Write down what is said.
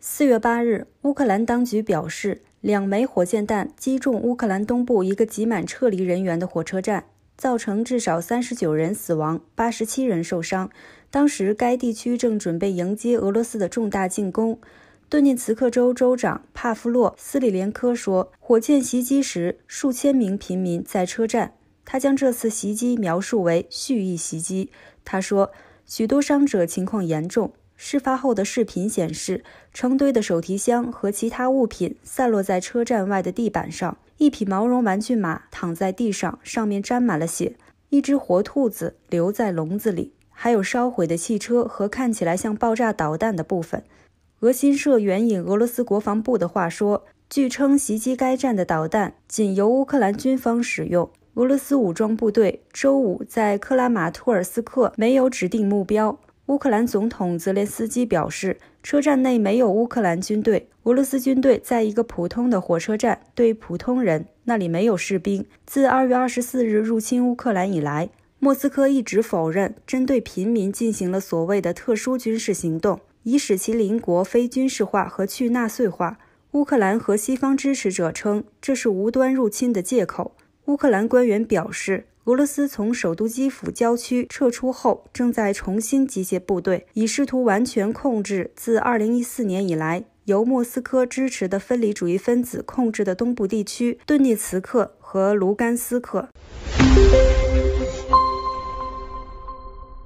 四月八日，乌克兰当局表示，两枚火箭弹击中乌克兰东部一个挤满撤离人员的火车站，造成至少三十九人死亡、八十七人受伤。当时，该地区正准备迎接俄罗斯的重大进攻。顿涅茨克州州长帕夫洛斯里连科说，火箭袭击时，数千名平民在车站。他将这次袭击描述为蓄意袭击。他说。许多伤者情况严重。事发后的视频显示，成堆的手提箱和其他物品散落在车站外的地板上。一匹毛绒玩具马躺在地上，上面沾满了血。一只活兔子留在笼子里，还有烧毁的汽车和看起来像爆炸导弹的部分。俄新社援引俄罗斯国防部的话说，据称袭击该站的导弹仅由乌克兰军方使用。俄罗斯武装部队周五在克拉马托尔斯克没有指定目标。乌克兰总统泽连斯基表示，车站内没有乌克兰军队。俄罗斯军队在一个普通的火车站对普通人，那里没有士兵。自2月24日入侵乌克兰以来，莫斯科一直否认针对平民进行了所谓的特殊军事行动，以使其邻国非军事化和去纳粹化。乌克兰和西方支持者称，这是无端入侵的借口。乌克兰官员表示，俄罗斯从首都基辅郊区撤出后，正在重新集结部队，以试图完全控制自2014年以来由莫斯科支持的分离主义分子控制的东部地区顿涅茨克和卢甘斯克。